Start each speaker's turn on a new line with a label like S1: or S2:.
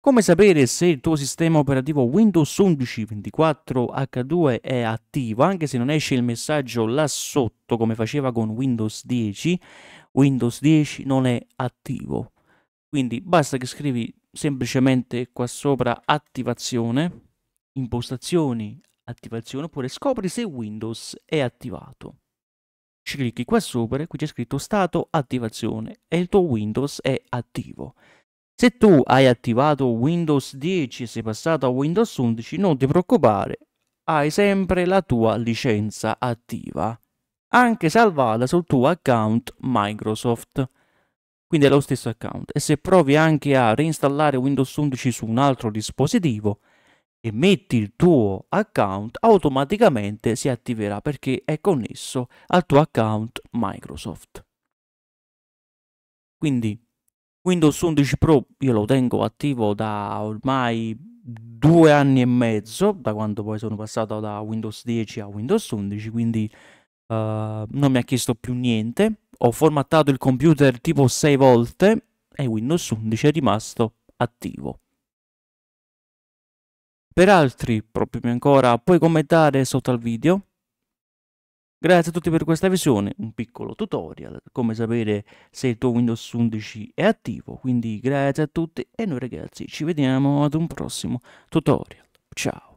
S1: Come sapere se il tuo sistema operativo Windows 11 24H2 è attivo, anche se non esce il messaggio là sotto come faceva con Windows 10, Windows 10 non è attivo. Quindi basta che scrivi semplicemente qua sopra attivazione, impostazioni, attivazione, oppure scopri se Windows è attivato. Ci clicchi qua sopra, e qui c'è scritto stato attivazione e il tuo Windows è attivo. Se tu hai attivato Windows 10 e sei passato a Windows 11, non ti preoccupare, hai sempre la tua licenza attiva, anche salvata sul tuo account Microsoft. Quindi è lo stesso account. E se provi anche a reinstallare Windows 11 su un altro dispositivo, e metti il tuo account automaticamente si attiverà perché è connesso al tuo account Microsoft. Quindi Windows 11 Pro io lo tengo attivo da ormai due anni e mezzo, da quando poi sono passato da Windows 10 a Windows 11, quindi uh, non mi ha chiesto più niente. Ho formattato il computer tipo 6 volte e Windows 11 è rimasto attivo. Per altri, proprio ancora, puoi commentare sotto al video, Grazie a tutti per questa visione, un piccolo tutorial, come sapere se il tuo Windows 11 è attivo, quindi grazie a tutti e noi ragazzi ci vediamo ad un prossimo tutorial, ciao!